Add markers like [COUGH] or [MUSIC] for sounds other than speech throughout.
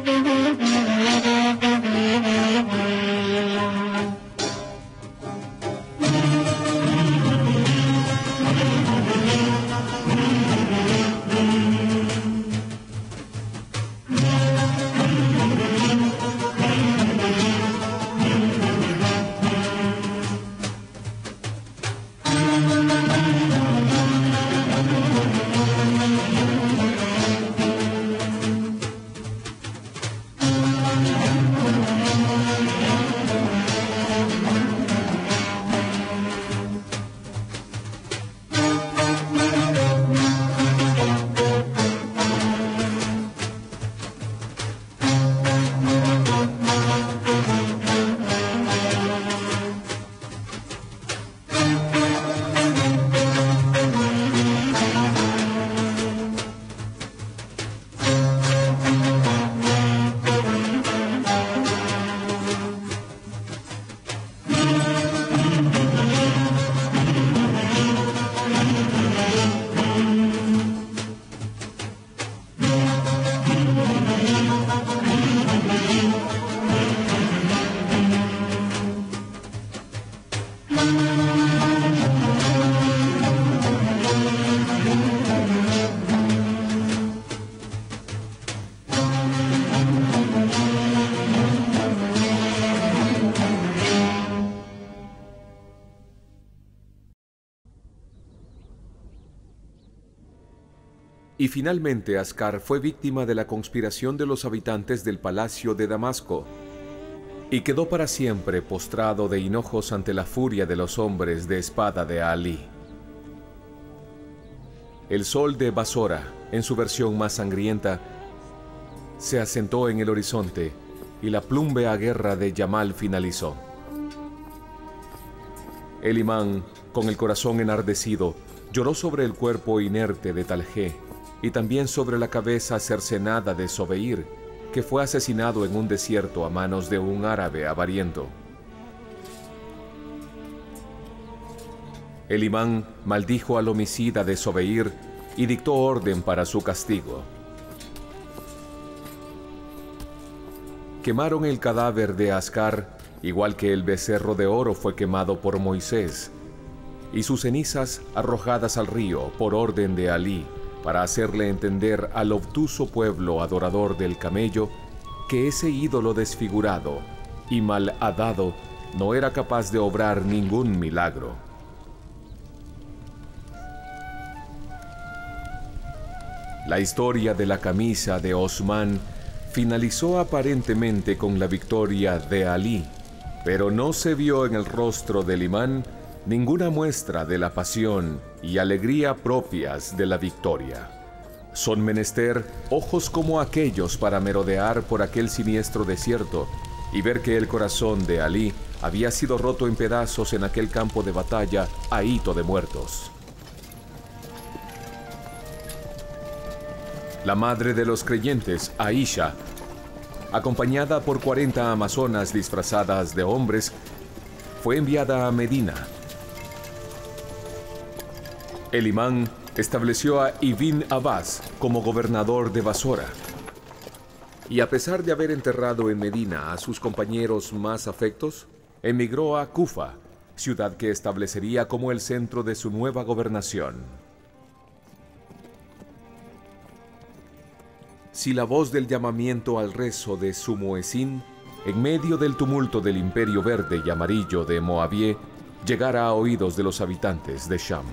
Mm-hmm. Y finalmente Ascar fue víctima de la conspiración de los habitantes del palacio de Damasco y quedó para siempre postrado de hinojos ante la furia de los hombres de espada de Ali. El sol de Basora, en su versión más sangrienta, se asentó en el horizonte y la plúmbea guerra de Yamal finalizó. El imán, con el corazón enardecido, lloró sobre el cuerpo inerte de Talje y también sobre la cabeza cercenada de Sobeir, que fue asesinado en un desierto a manos de un árabe avariento. El imán maldijo al homicida de Sobeir y dictó orden para su castigo. Quemaron el cadáver de Ascar, igual que el becerro de oro fue quemado por Moisés, y sus cenizas arrojadas al río por orden de Alí para hacerle entender al obtuso pueblo adorador del camello que ese ídolo desfigurado y malhadado no era capaz de obrar ningún milagro. La historia de la camisa de Osman finalizó aparentemente con la victoria de Alí, pero no se vio en el rostro del imán ninguna muestra de la pasión y alegría propias de la victoria. Son menester ojos como aquellos para merodear por aquel siniestro desierto y ver que el corazón de Ali había sido roto en pedazos en aquel campo de batalla a hito de muertos. La madre de los creyentes, Aisha, acompañada por 40 amazonas disfrazadas de hombres, fue enviada a Medina el imán estableció a Ibn Abbas como gobernador de Basora. Y a pesar de haber enterrado en Medina a sus compañeros más afectos, emigró a Kufa, ciudad que establecería como el centro de su nueva gobernación. Si la voz del llamamiento al rezo de su en medio del tumulto del imperio verde y amarillo de Moabie, llegara a oídos de los habitantes de Sham.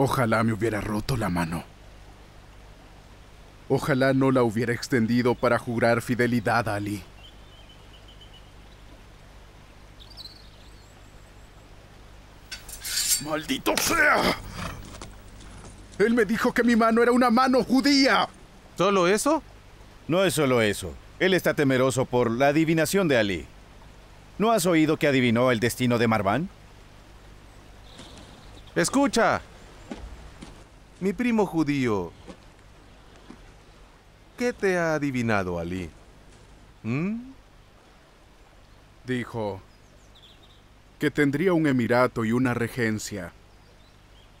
Ojalá me hubiera roto la mano. Ojalá no la hubiera extendido para jurar fidelidad a Ali. ¡Maldito sea! Él me dijo que mi mano era una mano judía. ¿Solo eso? No es solo eso. Él está temeroso por la adivinación de Ali. ¿No has oído que adivinó el destino de Marván? Escucha, mi primo judío, ¿qué te ha adivinado, Ali? ¿Mm? Dijo que tendría un emirato y una regencia,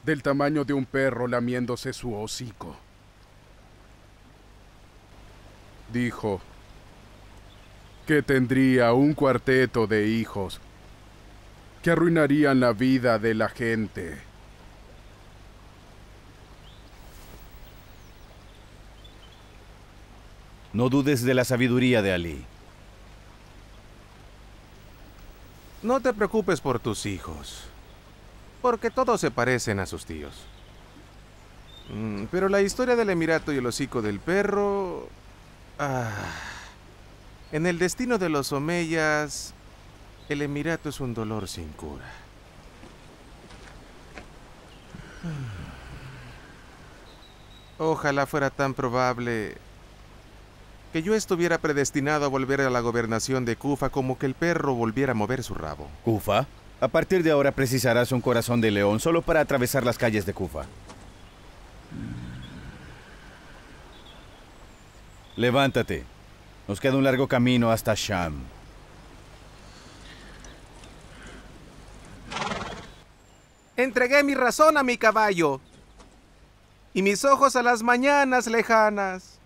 del tamaño de un perro lamiéndose su hocico. Dijo que tendría un cuarteto de hijos que arruinarían la vida de la gente No dudes de la sabiduría de Ali. No te preocupes por tus hijos, porque todos se parecen a sus tíos. Mm, pero la historia del Emirato y el hocico del perro... Ah, en el destino de los Omeyas, el Emirato es un dolor sin cura. Ah. Ojalá fuera tan probable que yo estuviera predestinado a volver a la gobernación de Kufa como que el perro volviera a mover su rabo. ¿Kufa? A partir de ahora precisarás un corazón de león solo para atravesar las calles de Kufa. Levántate. Nos queda un largo camino hasta Sham. Entregué mi razón a mi caballo y mis ojos a las mañanas lejanas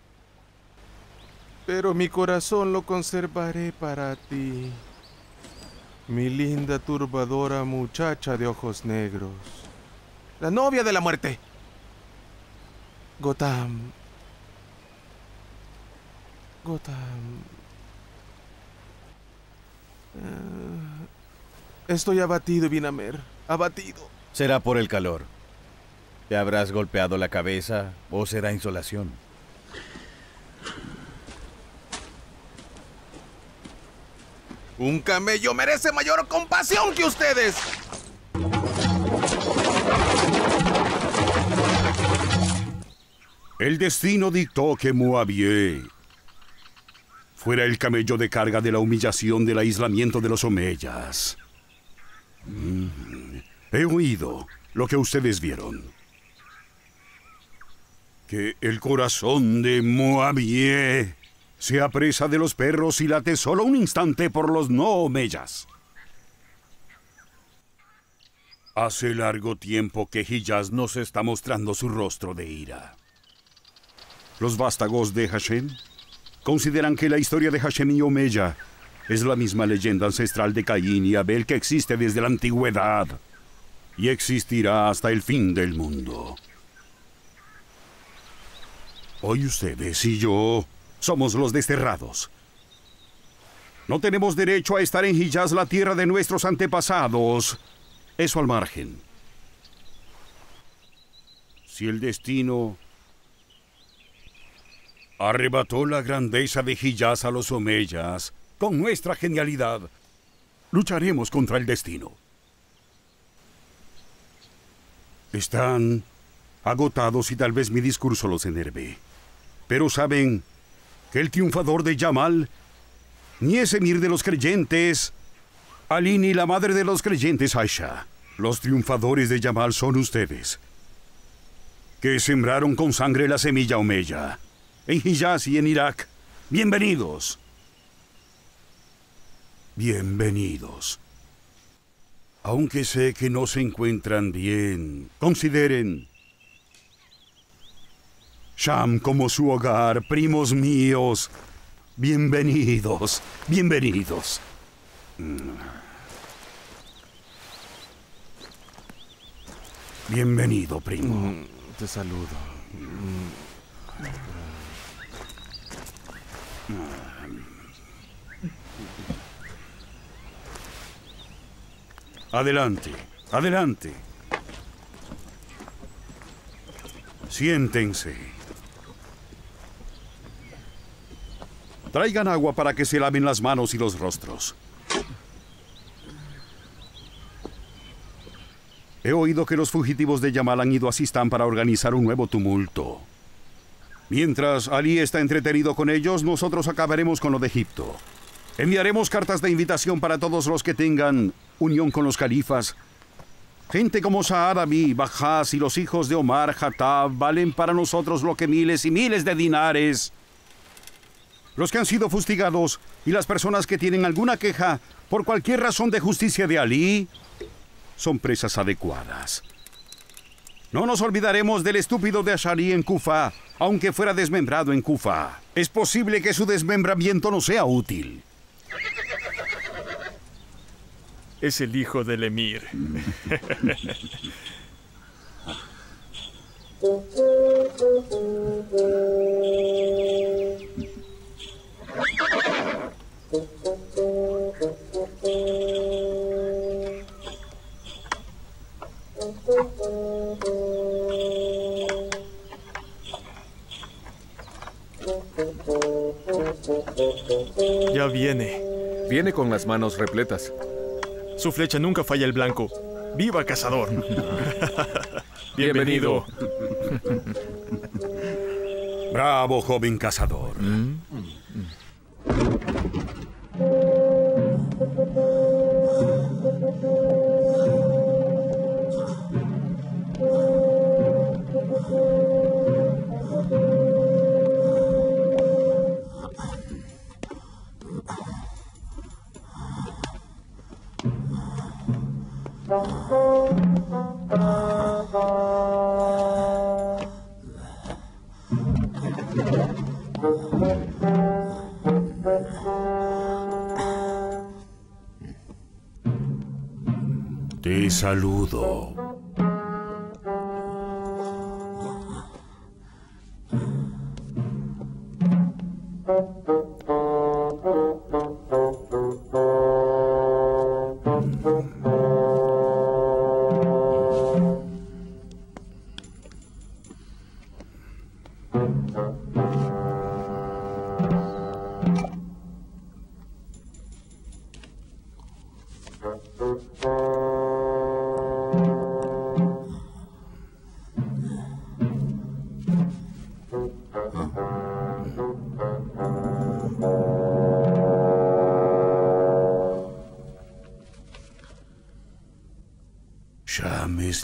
pero mi corazón lo conservaré para ti, mi linda turbadora muchacha de ojos negros, la novia de la muerte. Gotham. Gotham. Eh, estoy abatido, Binamer. Abatido. Será por el calor. Te habrás golpeado la cabeza o será insolación. Un camello merece mayor compasión que ustedes. El destino dictó que Moabie fuera el camello de carga de la humillación del aislamiento de los Omeyas. Mm. he oído lo que ustedes vieron. Que el corazón de Moabie sea presa de los perros y late solo un instante por los no omeyas. Hace largo tiempo que no nos está mostrando su rostro de ira. Los vástagos de Hashem consideran que la historia de Hashem y Omeya es la misma leyenda ancestral de Caín y Abel que existe desde la antigüedad y existirá hasta el fin del mundo. Hoy ustedes y yo somos los desterrados. No tenemos derecho a estar en Hijaz, la tierra de nuestros antepasados. Eso al margen. Si el destino arrebató la grandeza de Hijaz a los Omeyas, con nuestra genialidad, lucharemos contra el destino. Están agotados y tal vez mi discurso los enerve. Pero saben, el triunfador de Yamal, ni es emir de los creyentes, Alini ni la madre de los creyentes, Aisha. Los triunfadores de Yamal son ustedes, que sembraron con sangre la semilla Omeya, en Hijaz y en Irak. Bienvenidos. Bienvenidos. Aunque sé que no se encuentran bien, consideren Sham como su hogar, primos míos. Bienvenidos, bienvenidos. Mm. Bienvenido, primo. Mm, te saludo. Adelante, adelante. Siéntense. Traigan agua para que se laven las manos y los rostros. He oído que los fugitivos de Yamal han ido a Sistán para organizar un nuevo tumulto. Mientras Ali está entretenido con ellos, nosotros acabaremos con lo de Egipto. Enviaremos cartas de invitación para todos los que tengan unión con los califas. Gente como Ami, Bajaz y los hijos de Omar, Hatab valen para nosotros lo que miles y miles de dinares los que han sido fustigados y las personas que tienen alguna queja por cualquier razón de justicia de Ali son presas adecuadas. No nos olvidaremos del estúpido de Ashari en Kufa, aunque fuera desmembrado en Kufa. Es posible que su desmembramiento no sea útil. Es el hijo del Emir. [LAUGHS] Ya viene. Viene con las manos repletas. Su flecha nunca falla el blanco. ¡Viva cazador! [LAUGHS] Bienvenido. Bravo, joven cazador. ¿Mm? Sham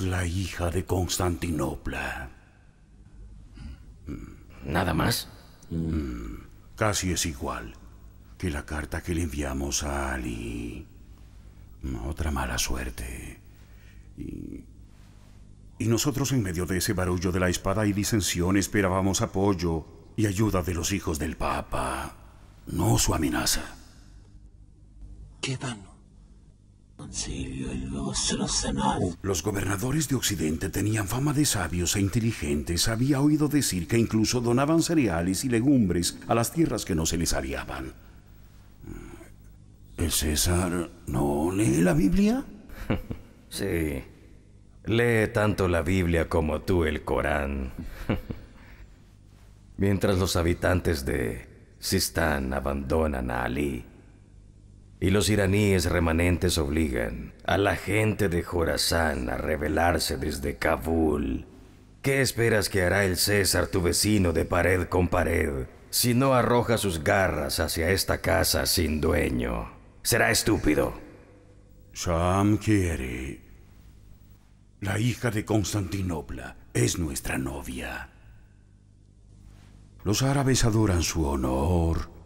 la hija de Constantinopla. ¿Nada más? Mm, casi es igual que la carta que le enviamos a Ali. Mm, otra mala suerte. Y, nosotros en medio de ese barullo de la espada y disensión esperábamos apoyo y ayuda de los hijos del Papa, no su amenaza. Quedan el oh, Los gobernadores de Occidente tenían fama de sabios e inteligentes. Había oído decir que incluso donaban cereales y legumbres a las tierras que no se les aliaban. Mm, ¿El César no lee la Biblia? [LAUGHS] sí. Lee tanto la Biblia como tú el Corán. [LAUGHS] Mientras los habitantes de Sistán abandonan a Ali, y los iraníes remanentes obligan a la gente de Jorazán a rebelarse desde Kabul. ¿Qué esperas que hará el César tu vecino de pared con pared si no arroja sus garras hacia esta casa sin dueño? Será estúpido. Sham quiere. La hija de Constantinopla es nuestra novia. Los árabes adoran su honor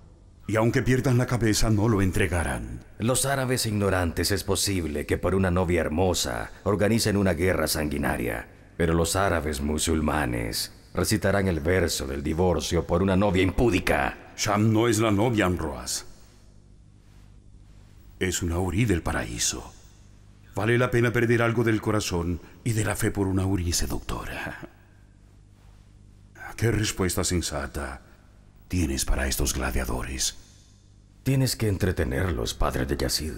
y aunque pierdan la cabeza, no lo entregarán. Los árabes ignorantes es posible que por una novia hermosa organicen una guerra sanguinaria. Pero los árabes musulmanes recitarán el verso del divorcio por una novia impúdica. Sham no es la novia, Amroas. Es una Uri del paraíso. Vale la pena perder algo del corazón y de la fe por una Uri seductora. [LAUGHS] Qué respuesta sensata tienes para estos gladiadores? Tienes que entretenerlos, padre de Yazid.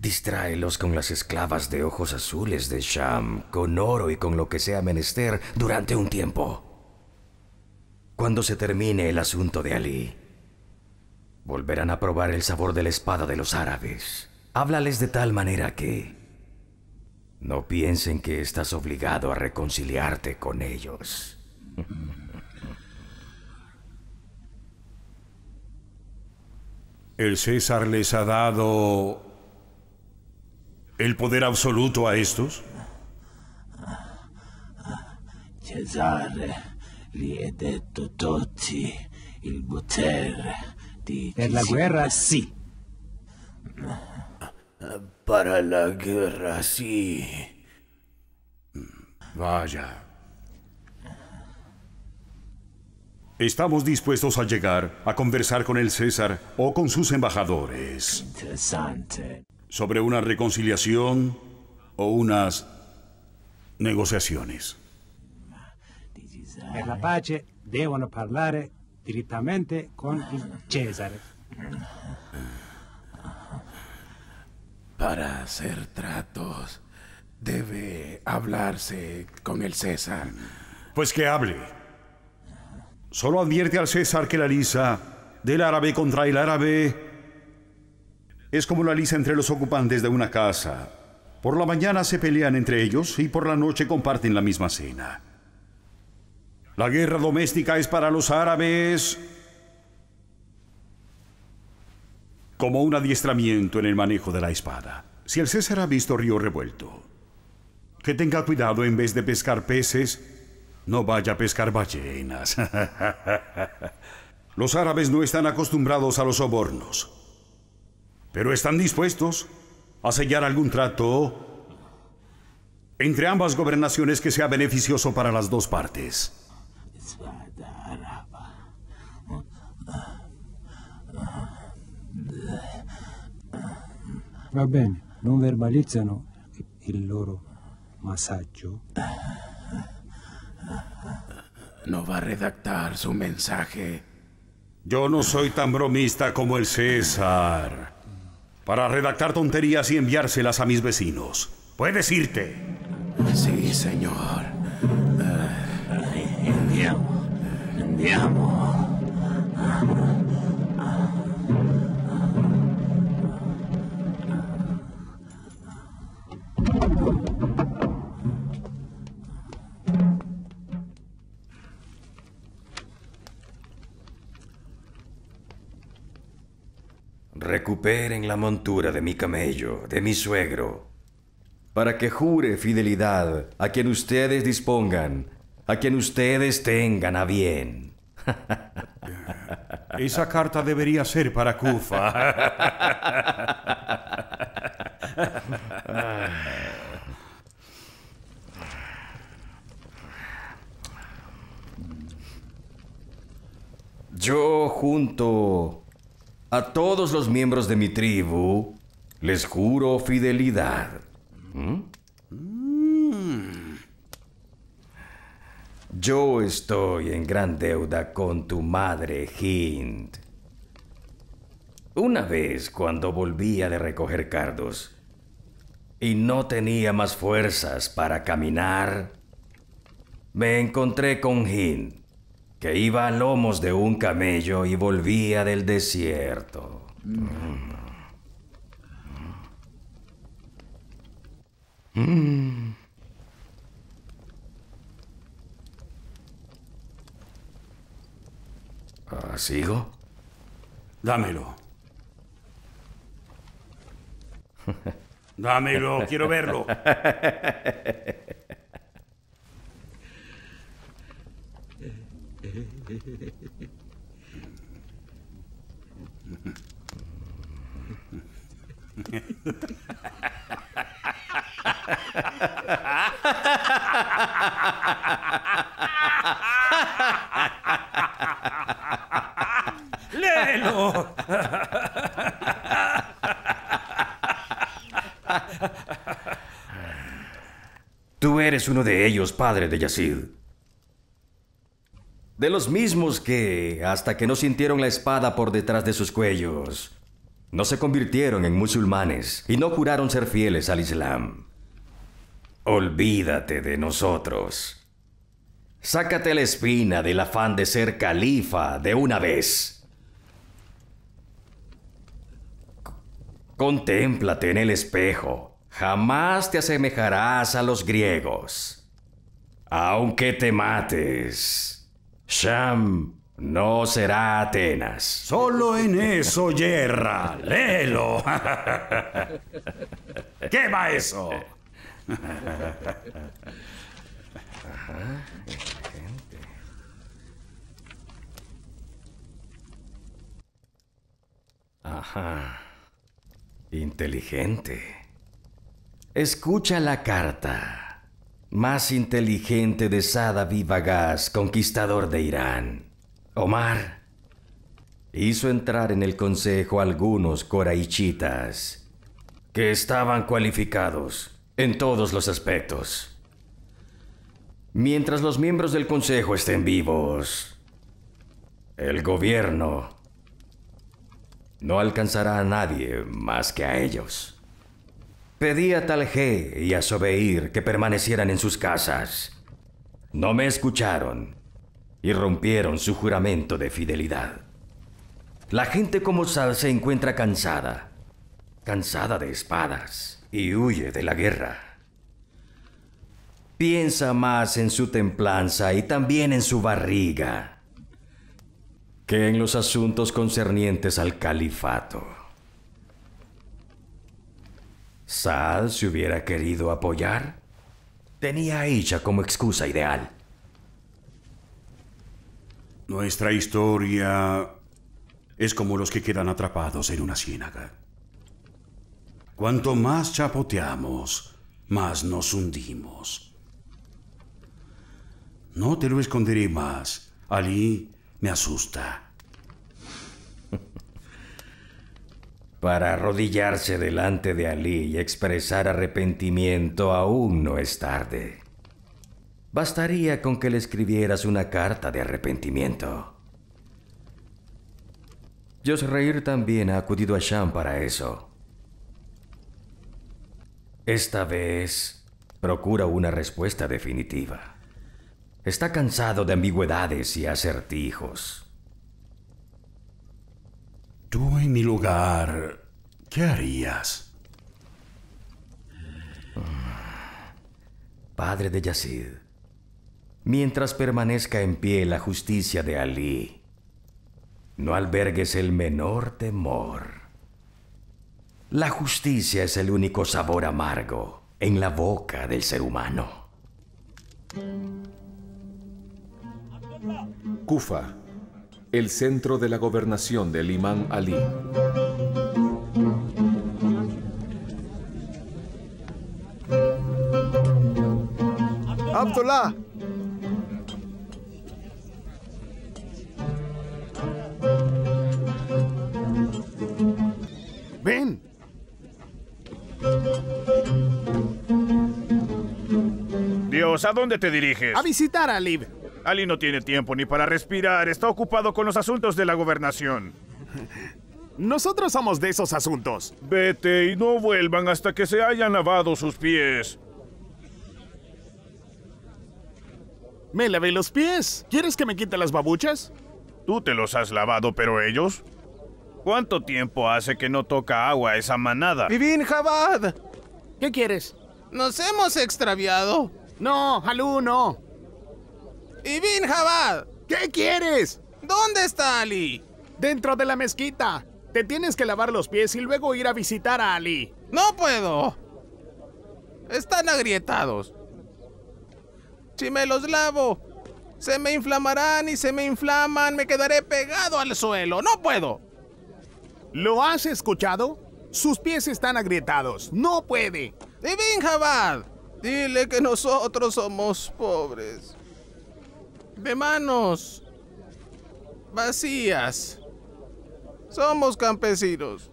Distráelos con las esclavas de ojos azules de Sham, con oro y con lo que sea menester durante un tiempo. Cuando se termine el asunto de Ali, volverán a probar el sabor de la espada de los árabes. Háblales de tal manera que no piensen que estás obligado a reconciliarte con ellos. [LAUGHS] El César les ha dado el poder absoluto a estos. César li ha tutti il di... Per la guerra sí. Para la guerra sí. Vaya. Estamos dispuestos a llegar a conversar con el César o con sus embajadores. Interesante. Sobre una reconciliación o unas negociaciones. en la pace deben hablar directamente con el césar Para hacer tratos debe hablarse con el César. Pues que hable solo advierte al César que la lisa del árabe contra el árabe es como la lisa entre los ocupantes de una casa. Por la mañana se pelean entre ellos y por la noche comparten la misma cena. La guerra doméstica es para los árabes como un adiestramiento en el manejo de la espada. Si el César ha visto río revuelto, que tenga cuidado en vez de pescar peces, no vaya a pescar ballenas. [LAUGHS] los árabes no están acostumbrados a los sobornos. Pero están dispuestos a sellar algún trato entre ambas gobernaciones que sea beneficioso para las dos partes. Va bien... ...no verbalizan... ...el loro ...masaje no va a redactar su mensaje. Yo no soy tan bromista como el César. Para redactar tonterías y enviárselas a mis vecinos. Puedes irte. Sí, señor. Enviamos. Enviamos. en la montura de mi camello, de mi suegro, para que jure fidelidad a quien ustedes dispongan, a quien ustedes tengan a bien. [LAUGHS] Esa carta debería ser para Kufa. Yo junto a todos los miembros de mi tribu les juro fidelidad. ¿Mm? Mm. Yo estoy en gran deuda con tu madre, Hind. Una vez, cuando volvía de recoger cardos y no tenía más fuerzas para caminar, me encontré con Hind que iba a lomos de un camello y volvía del desierto. Mm. Mm. Ah, ¿Sigo? Dámelo. [LAUGHS] Dámelo, quiero verlo. [LAUGHS] ¡Léelo! Tú eres uno de ellos, padre de Yacid de los mismos que, hasta que no sintieron la espada por detrás de sus cuellos, no se convirtieron en musulmanes y no juraron ser fieles al Islam. Olvídate de nosotros. Sácate la espina del afán de ser califa de una vez. Contémplate en el espejo. Jamás te asemejarás a los griegos. Aunque te mates. Sham no será Atenas. Solo en eso, yerra. Léelo. [LAUGHS] ¿Qué va eso? Inteligente. Escucha la carta más inteligente de Sada Vivagás, conquistador de Irán. Omar hizo entrar en el consejo algunos coraichitas que estaban cualificados en todos los aspectos. Mientras los miembros del consejo estén vivos, el gobierno no alcanzará a nadie más que a ellos. Pedí a Talje y a Sobeir que permanecieran en sus casas. No me escucharon y rompieron su juramento de fidelidad. La gente como Sal se encuentra cansada, cansada de espadas y huye de la guerra. Piensa más en su templanza y también en su barriga que en los asuntos concernientes al califato. Sad se hubiera querido apoyar. Tenía a ella como excusa ideal. Nuestra historia es como los que quedan atrapados en una ciénaga. Cuanto más chapoteamos, más nos hundimos. No te lo esconderé más. Ali me asusta. para arrodillarse delante de Ali y expresar arrepentimiento aún no es tarde. Bastaría con que le escribieras una carta de arrepentimiento. Yosreir también ha acudido a Sham para eso. Esta vez, procura una respuesta definitiva. Está cansado de ambigüedades y acertijos. Tú en mi lugar, ¿qué harías? Ah. Padre de Yazid, mientras permanezca en pie la justicia de Ali, no albergues el menor temor. La justicia es el único sabor amargo en la boca del ser humano. Kufa, el centro de la gobernación del imán Ali. Abdullah. Ven. Dios, ¿a dónde te diriges? A visitar a Lib. Ali no tiene tiempo ni para respirar. Está ocupado con los asuntos de la gobernación. Nosotros somos de esos asuntos. Vete y no vuelvan hasta que se hayan lavado sus pies. Me lavé los pies. ¿Quieres que me quite las babuchas? Tú te los has lavado, pero ellos. ¿Cuánto tiempo hace que no toca agua esa manada? Vivin Jabad. ¿Qué quieres? Nos hemos extraviado. No, Halú, no. ¡Y Jabad! ¿Qué quieres? ¿Dónde está Ali? Dentro de la mezquita. Te tienes que lavar los pies y luego ir a visitar a Ali. No puedo. Están agrietados. Si me los lavo, se me inflamarán y se me inflaman. Me quedaré pegado al suelo. No puedo. ¿Lo has escuchado? Sus pies están agrietados. No puede. ¡Ibin Jabad, dile que nosotros somos pobres de manos vacías. Somos campesinos.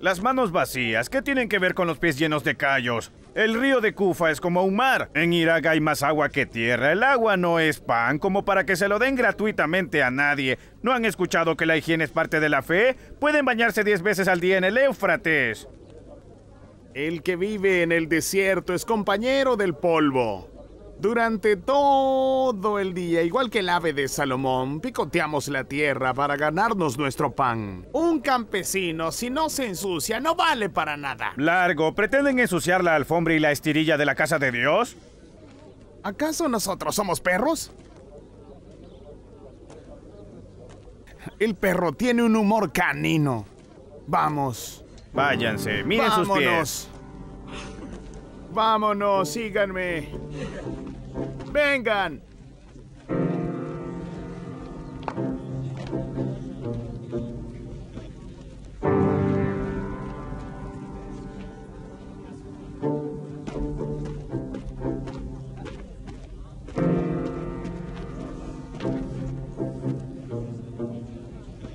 Las manos vacías, ¿qué tienen que ver con los pies llenos de callos? El río de Kufa es como un mar. En Irak hay más agua que tierra. El agua no es pan como para que se lo den gratuitamente a nadie. ¿No han escuchado que la higiene es parte de la fe? Pueden bañarse 10 veces al día en el Éufrates. El que vive en el desierto es compañero del polvo. Durante todo el día, igual que el ave de Salomón, picoteamos la tierra para ganarnos nuestro pan. Un campesino, si no se ensucia, no vale para nada. Largo, ¿pretenden ensuciar la alfombra y la estirilla de la casa de Dios? ¿Acaso nosotros somos perros? El perro tiene un humor canino. Vamos. Váyanse, miren sus pies. Vámonos, síganme. ¡Vengan!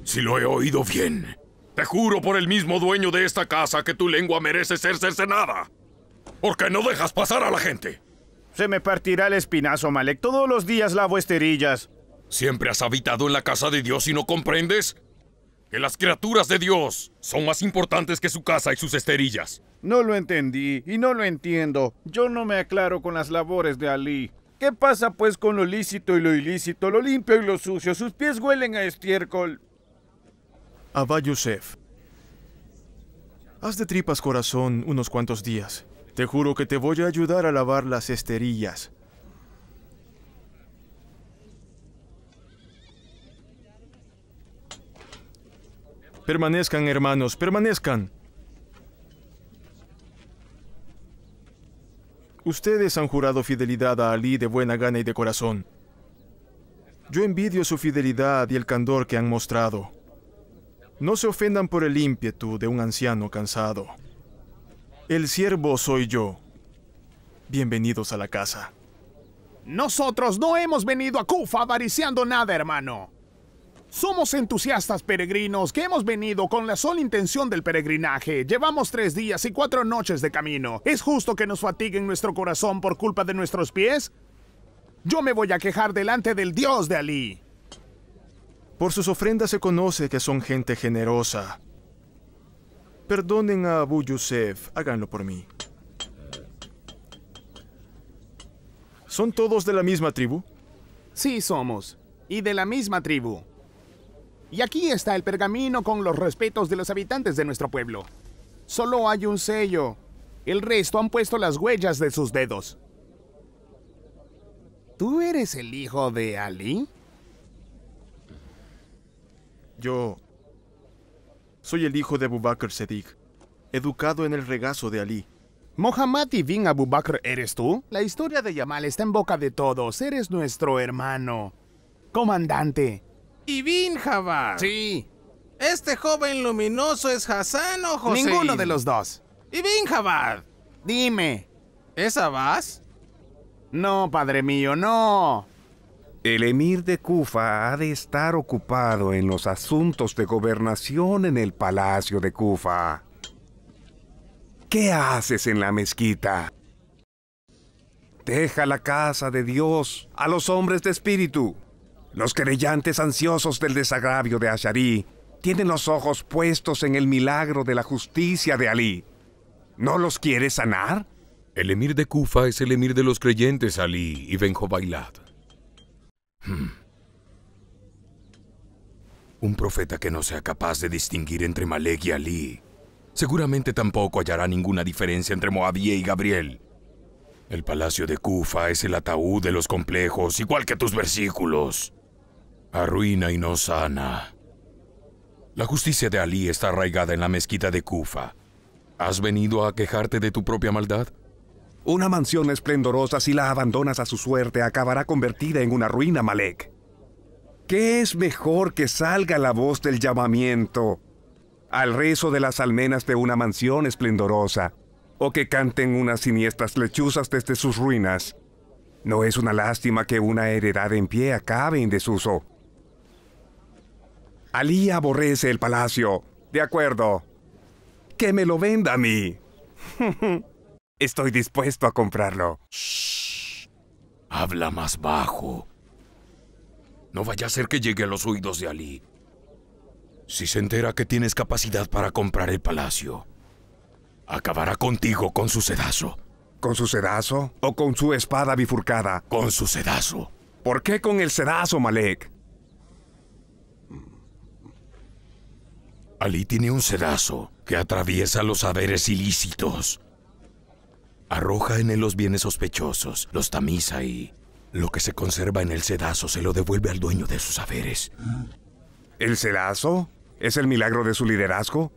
Si lo he oído bien. Te juro por el mismo dueño de esta casa que tu lengua merece ser cercenada. porque no dejas pasar a la gente? Se me partirá el espinazo, Malek. Todos los días lavo esterillas. ¿Siempre has habitado en la casa de Dios y no comprendes? Que las criaturas de Dios son más importantes que su casa y sus esterillas. No lo entendí y no lo entiendo. Yo no me aclaro con las labores de Ali. ¿Qué pasa pues con lo lícito y lo ilícito, lo limpio y lo sucio? Sus pies huelen a estiércol. Abba haz de tripas corazón unos cuantos días. Te juro que te voy a ayudar a lavar las esterillas. Permanezcan, hermanos, permanezcan. Ustedes han jurado fidelidad a Ali de buena gana y de corazón. Yo envidio su fidelidad y el candor que han mostrado. No se ofendan por el ímpetu de un anciano cansado. El siervo soy yo. Bienvenidos a la casa. Nosotros no hemos venido a Kufa avariciando nada, hermano. Somos entusiastas peregrinos que hemos venido con la sola intención del peregrinaje. Llevamos tres días y cuatro noches de camino. ¿Es justo que nos fatiguen nuestro corazón por culpa de nuestros pies? Yo me voy a quejar delante del Dios de Alí. Por sus ofrendas se conoce que son gente generosa. Perdonen a Abu Yusef, háganlo por mí. ¿Son todos de la misma tribu? Sí, somos. Y de la misma tribu. Y aquí está el pergamino con los respetos de los habitantes de nuestro pueblo. Solo hay un sello. El resto han puesto las huellas de sus dedos. ¿Tú eres el hijo de Ali? Yo soy el hijo de Abu Bakr educado en el regazo de Ali. Mohammad Ibn Abu Bakr, ¿eres tú? La historia de Yamal está en boca de todos. Eres nuestro hermano. Comandante. Ibn Jabbar. Sí. Este joven luminoso es Hassan o José. Ninguno de los dos. Ibn Jabbar. Dime. ¿Es Abbas? No, padre mío, no. El emir de Kufa ha de estar ocupado en los asuntos de gobernación en el palacio de Kufa. ¿Qué haces en la mezquita? Deja la casa de Dios a los hombres de espíritu. Los creyentes ansiosos del desagravio de Asharí tienen los ojos puestos en el milagro de la justicia de Alí. ¿No los quieres sanar? El emir de Kufa es el emir de los creyentes, Alí y Bailad. Hmm. Un profeta que no sea capaz de distinguir entre Malek y Ali. Seguramente tampoco hallará ninguna diferencia entre Moabie y Gabriel. El palacio de Kufa es el ataúd de los complejos, igual que tus versículos. Arruina y no sana. La justicia de Ali está arraigada en la mezquita de Kufa. ¿Has venido a quejarte de tu propia maldad? Una mansión esplendorosa, si la abandonas a su suerte, acabará convertida en una ruina, Malek. ¿Qué es mejor que salga la voz del llamamiento al rezo de las almenas de una mansión esplendorosa, o que canten unas siniestras lechuzas desde sus ruinas? No es una lástima que una heredad en pie acabe en desuso. Alí aborrece el palacio. De acuerdo. Que me lo venda a mí. [LAUGHS] Estoy dispuesto a comprarlo. Shh. Habla más bajo. No vaya a ser que llegue a los oídos de Ali. Si se entera que tienes capacidad para comprar el palacio, acabará contigo con su sedazo. ¿Con su sedazo o con su espada bifurcada? Con su sedazo. ¿Por qué con el sedazo, Malek? Ali tiene un sedazo que atraviesa los saberes ilícitos Arroja en él los bienes sospechosos, los tamiza y lo que se conserva en el sedazo se lo devuelve al dueño de sus saberes. ¿El sedazo? ¿Es el milagro de su liderazgo?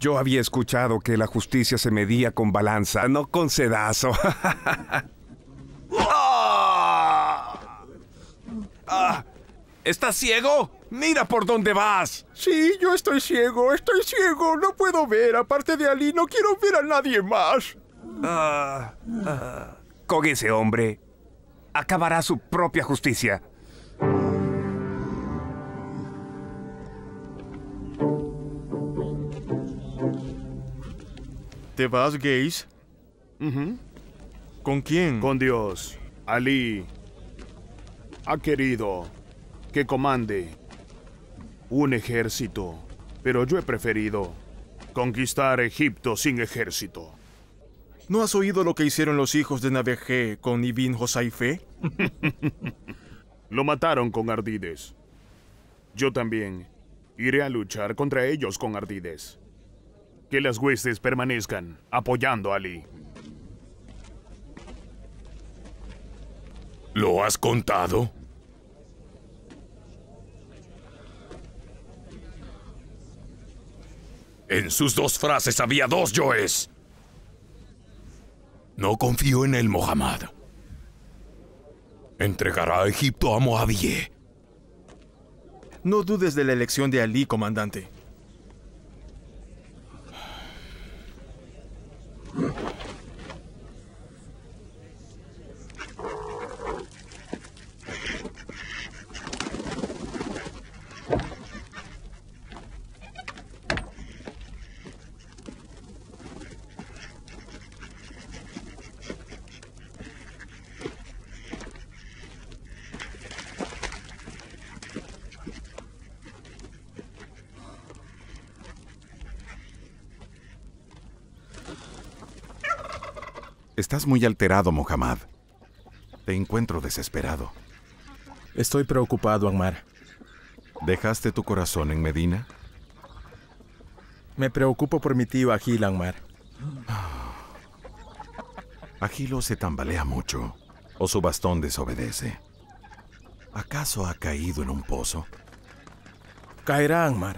Yo había escuchado que la justicia se medía con balanza, no con sedazo. [LAUGHS] Ah. Ah. ¿Estás ciego? Mira por dónde vas. Sí, yo estoy ciego, estoy ciego, no puedo ver. Aparte de Ali, no quiero ver a nadie más. Ah, ah. con ese hombre acabará su propia justicia. ¿Te vas, Gays? ¿Con quién? Con Dios. Ali ha querido que comande un ejército, pero yo he preferido conquistar Egipto sin ejército. ¿No has oído lo que hicieron los hijos de Naveje con Ibn Josaife? [LAUGHS] lo mataron con ardides. Yo también iré a luchar contra ellos con ardides. Que las huestes permanezcan apoyando a Ali. ¿Lo has contado? En sus dos frases había dos yoes. No confío en el Mohammad. Entregará a Egipto a Moabie. No dudes de la elección de Ali, comandante. Estás muy alterado, Mohammad. Te encuentro desesperado. Estoy preocupado, Ammar. ¿Dejaste tu corazón en Medina? Me preocupo por mi tío Agil, Ammar. [SIGHS] Agilo se tambalea mucho, o su bastón desobedece. ¿Acaso ha caído en un pozo? Caerá, Ammar.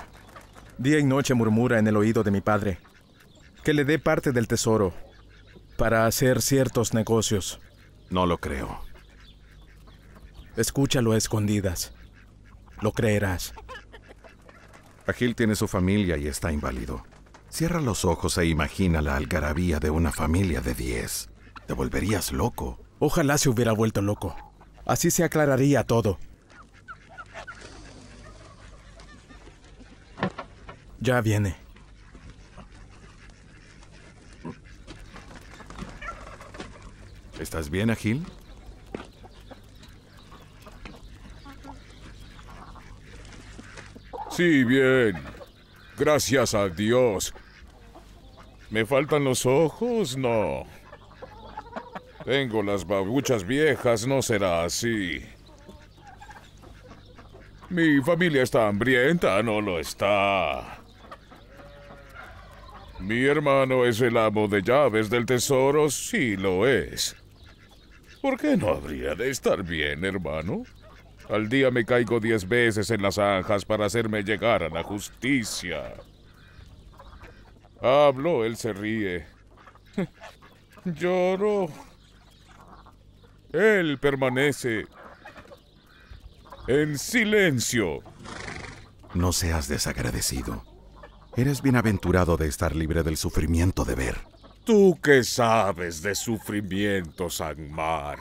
Día y noche murmura en el oído de mi padre. Que le dé parte del tesoro para hacer ciertos negocios. No lo creo. Escúchalo a escondidas. Lo creerás. Agil tiene su familia y está inválido. Cierra los ojos e imagina la algarabía de una familia de 10. Te volverías loco. Ojalá se hubiera vuelto loco. Así se aclararía todo. Ya viene. ¿Estás bien, Agil? Sí, bien. Gracias a Dios. ¿Me faltan los ojos? No. Tengo las babuchas viejas, no será así. Mi familia está hambrienta, no lo está. Mi hermano es el amo de llaves del tesoro, sí lo es. ¿Por qué no habría de estar bien, hermano? Al día me caigo diez veces en las anjas para hacerme llegar a la justicia. Hablo, él se ríe. [LAUGHS] Lloro. Él permanece en silencio. No seas desagradecido. Eres bienaventurado de estar libre del sufrimiento de ver. Tú que sabes de sufrimiento, Sanmar.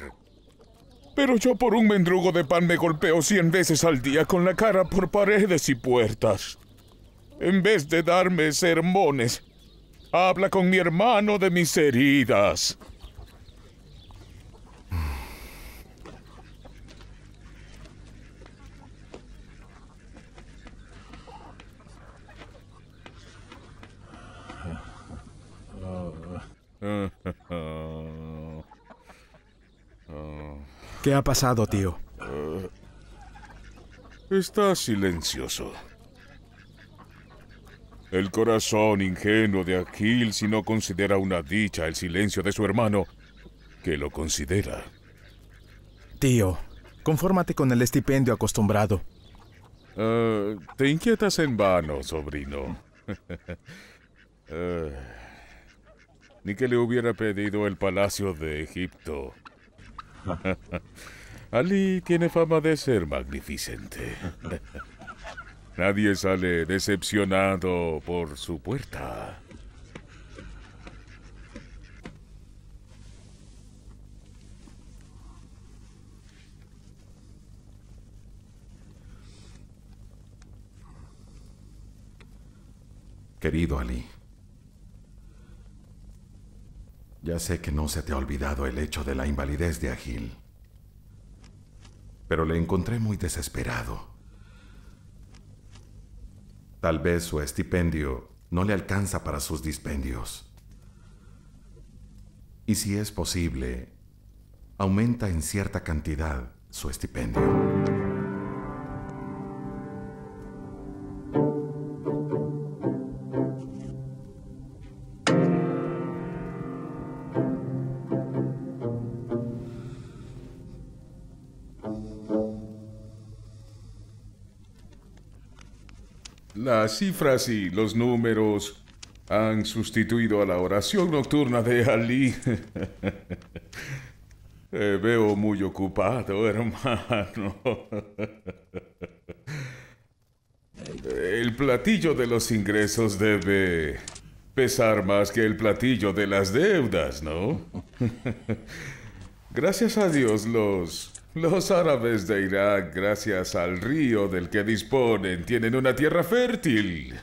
Pero yo por un mendrugo de pan me golpeo cien veces al día con la cara por paredes y puertas. En vez de darme sermones, habla con mi hermano de mis heridas. ¿Qué ha pasado, tío? Está silencioso. El corazón ingenuo de Aquil si no considera una dicha el silencio de su hermano, que lo considera. Tío, confórmate con el estipendio acostumbrado. Ah, te inquietas en vano, sobrino. [LAUGHS] Ah, ni que le hubiera pedido el palacio de Egipto. [LAUGHS] Ali tiene fama de ser magnificente. [LAUGHS] Nadie sale decepcionado por su puerta. Querido Ali, Ya sé que no se te ha olvidado el hecho de la invalidez de Agil, pero le encontré muy desesperado. Tal vez su estipendio no le alcanza para sus dispendios. Y si es posible, aumenta en cierta cantidad su estipendio. las cifras y los números han sustituido a la oración nocturna de Ali. [LAUGHS] veo muy ocupado, hermano. [LAUGHS] El platillo de los ingresos debe pesar más que el platillo de las deudas, ¿no? [LAUGHS] Gracias a Dios los los árabes de Irak, gracias al río del que disponen, tienen una tierra fértil.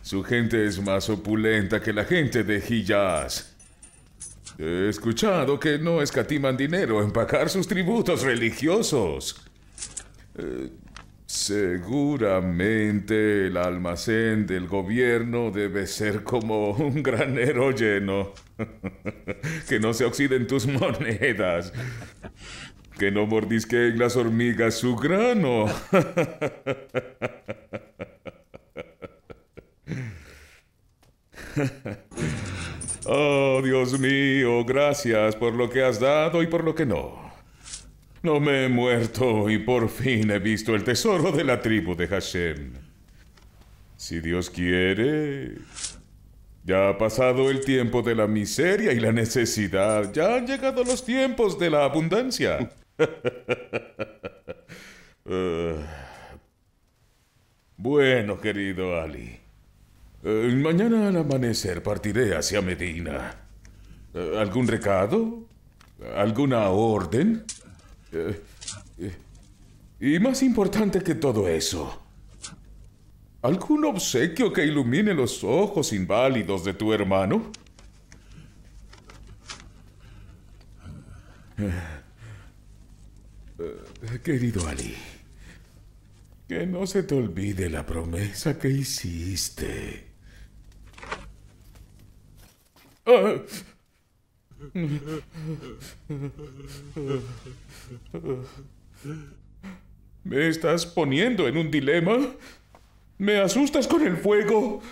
Su gente es más opulenta que la gente de Hijaz. He escuchado que no escatiman dinero en pagar sus tributos religiosos. Eh, seguramente el almacén del gobierno debe ser como un granero lleno. [LAUGHS] que no se oxiden tus monedas que no mordisqueen las hormigas su grano. [LAUGHS] Oh, Dios mío, gracias por lo que has dado y por lo que no. No me he muerto y por fin he visto el tesoro de la tribu de Hashem. Si Dios quiere, ya ha pasado el tiempo de la miseria y la necesidad. Ya han llegado los tiempos de la abundancia. [LAUGHS] bueno, querido Ali. Eh, mañana al amanecer partiré hacia Medina. Eh, ¿Algún recado? ¿Alguna orden? Eh, y más importante que todo eso, ¿algún obsequio que ilumine los ojos inválidos de tu hermano? Eh, querido Ali, que no se te olvide la promesa que hiciste. Ah. ¿Me estás poniendo en un dilema? ¿Me asustas con el fuego?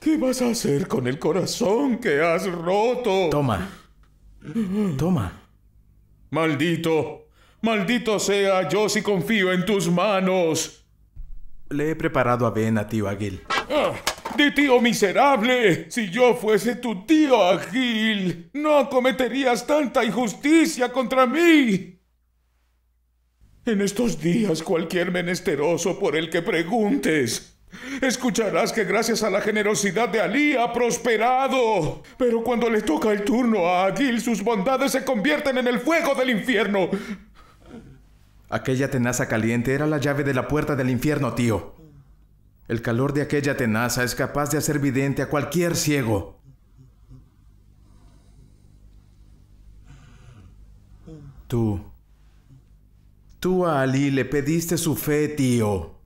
¿Qué vas a hacer con el corazón que has roto? Toma. Toma. Maldito. Maldito sea yo si confío en tus manos. Le he preparado a avena, tío Agil. ¡Ah! ¡De tío miserable! Si yo fuese tu tío Agil, no cometerías tanta injusticia contra mí. En estos días cualquier menesteroso por el que preguntes Escucharás que gracias a la generosidad de Ali ha prosperado. Pero cuando le toca el turno a Agil, sus bondades se convierten en el fuego del infierno. Aquella tenaza caliente era la llave de la puerta del infierno, tío. El calor de aquella tenaza es capaz de hacer vidente a cualquier ciego. Tú. Tú a Ali le pediste su fe, tío.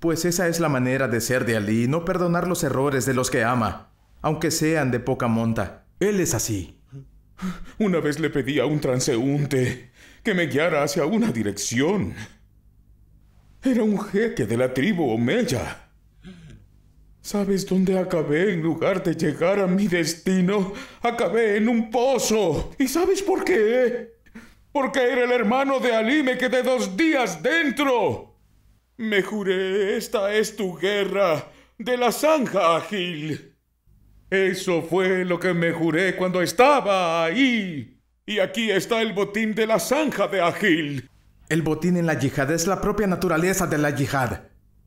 Pues esa es la manera de ser de Ali, no perdonar los errores de los que ama, aunque sean de poca monta. Él es así. Una vez le pedí a un transeúnte que me guiara hacia una dirección. Era un jeque de la tribu Omeya. ¿Sabes dónde acabé en lugar de llegar a mi destino? Acabé en un pozo. ¿Y sabes por qué? Porque era el hermano de Ali, me quedé dos días dentro. Me juré, esta es tu guerra de la zanja, ágil. Eso fue lo que me juré cuando estaba ahí. Y aquí está el botín de la zanja de Agil. El botín en la yihad es la propia naturaleza de la yihad,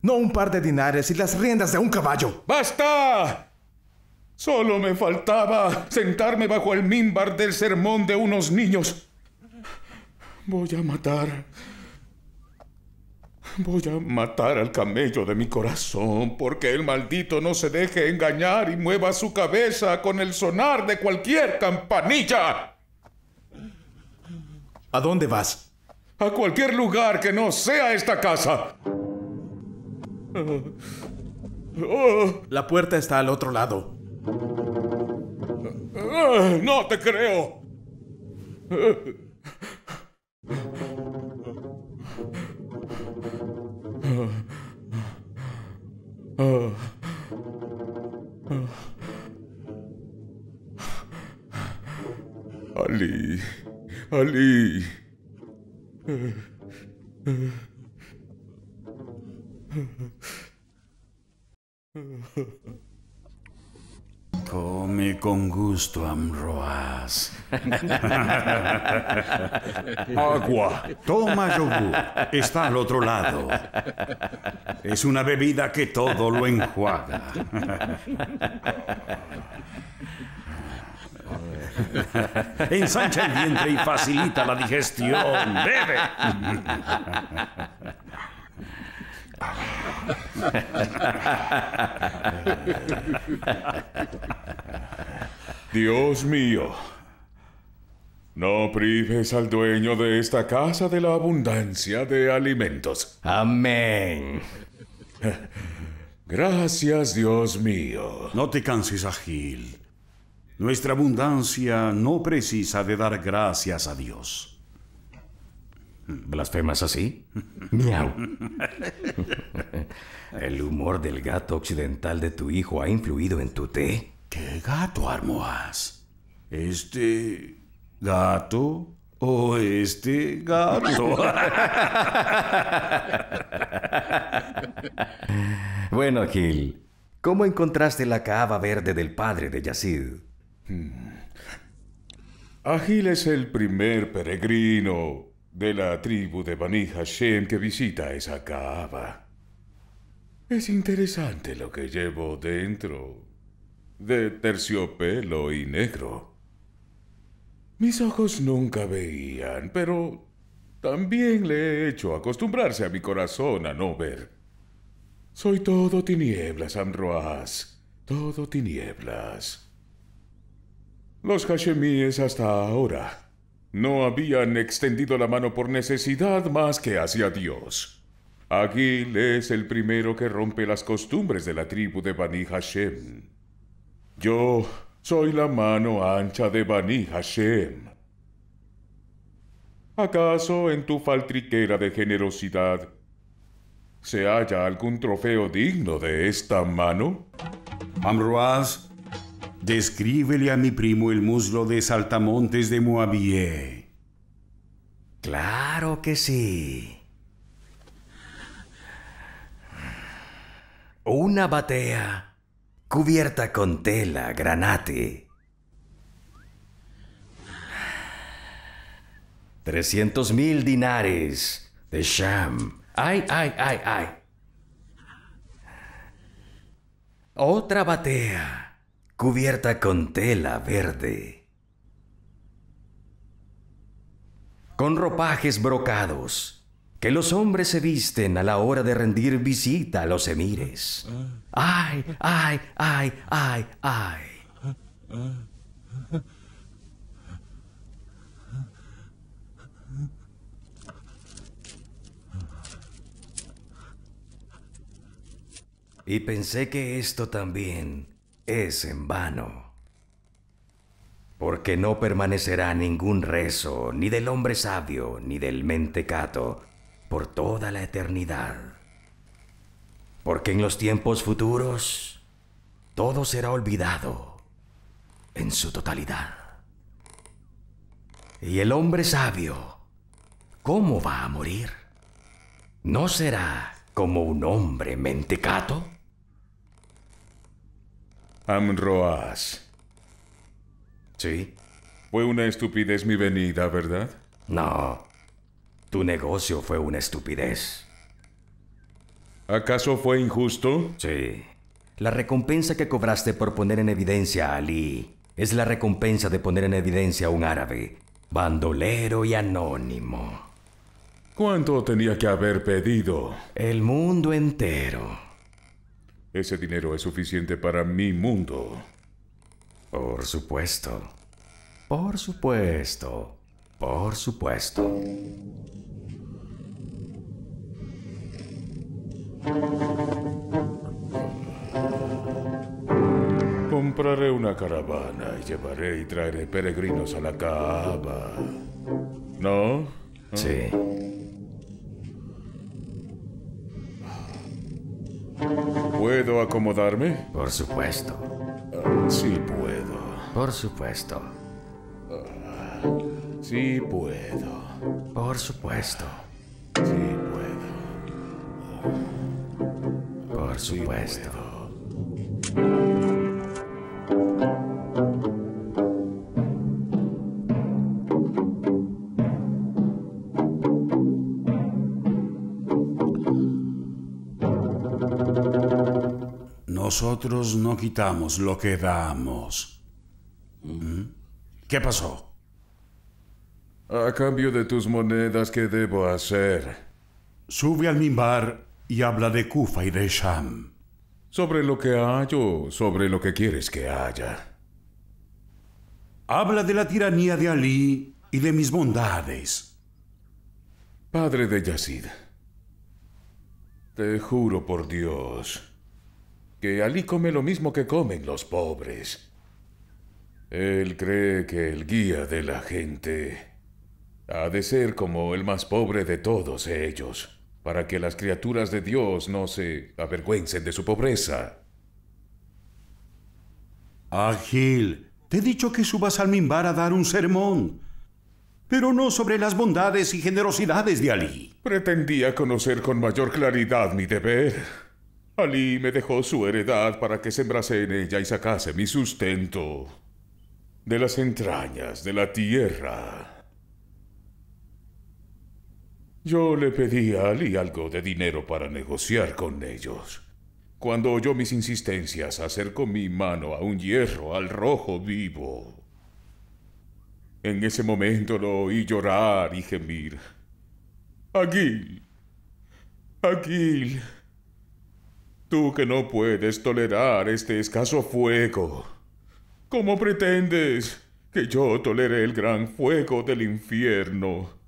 no un par de dinares y las riendas de un caballo. ¡Basta! Solo me faltaba sentarme bajo el mimbar del sermón de unos niños. Voy a matar. Voy a matar al camello de mi corazón, porque el maldito no se deje engañar y mueva su cabeza con el sonar de cualquier campanilla. ¿A dónde vas? A cualquier lugar que no sea esta casa. La puerta está al otro lado. No te creo. Ali. Ali. Come con gusto, Amroas. Agua. Toma yogur. Está al otro lado. Es una bebida que todo lo enjuaga. [LAUGHS] Ensancha el vientre y facilita la digestión. ¡Bebe! Dios mío, no prives al dueño de esta casa de la abundancia de alimentos. Amén. Gracias, Dios mío. No te canses, Agil. Nuestra abundancia no precisa de dar gracias a Dios. ¿Blasfemas así? Miau. ¿El humor del gato occidental de tu hijo ha influido en tu té? ¿Qué gato, Armoas? ¿Este gato o este gato? [LAUGHS] bueno, Gil, ¿cómo encontraste la cava verde del padre de Yacid? Agil mm. es el primer peregrino de la tribu de Bani Hashem que visita esa cava. Es interesante lo que llevo dentro, de terciopelo y negro. Mis ojos nunca veían, pero también le he hecho acostumbrarse a mi corazón a no ver. Soy todo tinieblas, Amroaz, todo tinieblas. Los hashemíes hasta ahora no habían extendido la mano por necesidad más que hacia Dios. Aguil es el primero que rompe las costumbres de la tribu de Bani Hashem. Yo soy la mano ancha de Bani Hashem. ¿Acaso en tu faltriquera de generosidad se halla algún trofeo digno de esta mano? Amroaz Descríbele a mi primo el muslo de saltamontes de Moabie. Claro que sí. Una batea cubierta con tela granate. 300 mil dinares de Sham. Ay, ay, ay, ay. Otra batea cubierta con tela verde, con ropajes brocados, que los hombres se visten a la hora de rendir visita a los emires. ¡Ay, ay, ay, ay, ay! Y pensé que esto también es en vano. Porque no permanecerá ningún rezo, ni del hombre sabio, ni del mentecato, por toda la eternidad. Porque en los tiempos futuros todo será olvidado en su totalidad. Y el hombre sabio, ¿cómo va a morir? ¿No será como un hombre mentecato? Amroas. ¿Sí? Fue una estupidez mi venida, ¿verdad? No. Tu negocio fue una estupidez. ¿Acaso fue injusto? Sí. La recompensa que cobraste por poner en evidencia a Ali es la recompensa de poner en evidencia a un árabe, bandolero y anónimo. ¿Cuánto tenía que haber pedido? El mundo entero. Ese dinero es suficiente para mi mundo. Por supuesto. Por supuesto. Por supuesto. Compraré una caravana y llevaré y traeré peregrinos a la caba. ¿No? Sí. ¿Puedo acomodarme? Ah, Por supuesto. sí puedo. Por supuesto. sí puedo. Por supuesto. Sí puedo. Por supuesto. Nosotros no quitamos lo que damos. ¿Mm? ¿Qué pasó? A cambio de tus monedas, ¿qué debo hacer? Sube al mimbar y habla de Kufa y de Sham. Sobre lo que o sobre lo que quieres que haya. Habla de la tiranía de Ali y de mis bondades. Padre de Yazid, te juro por Dios que Ali come lo mismo que comen los pobres. Él cree que el guía de la gente ha de ser como el más pobre de todos ellos, para que las criaturas de Dios no se avergüencen de su pobreza. Ágil, te he dicho que subas al mimbar a dar un sermón, pero no sobre las bondades y generosidades de Ali. Pretendía conocer con mayor claridad mi deber. Ali me dejó su heredad para que sembrase en ella y sacase mi sustento de las entrañas de la tierra. Yo le pedí a Ali algo de dinero para negociar con ellos. Cuando oyó mis insistencias, acercó mi mano a un hierro al rojo vivo. En ese momento lo oí llorar y gemir. Aguil. Aguil. Tú que no puedes tolerar este escaso fuego. ¿Cómo pretendes que yo tolere el gran fuego del infierno?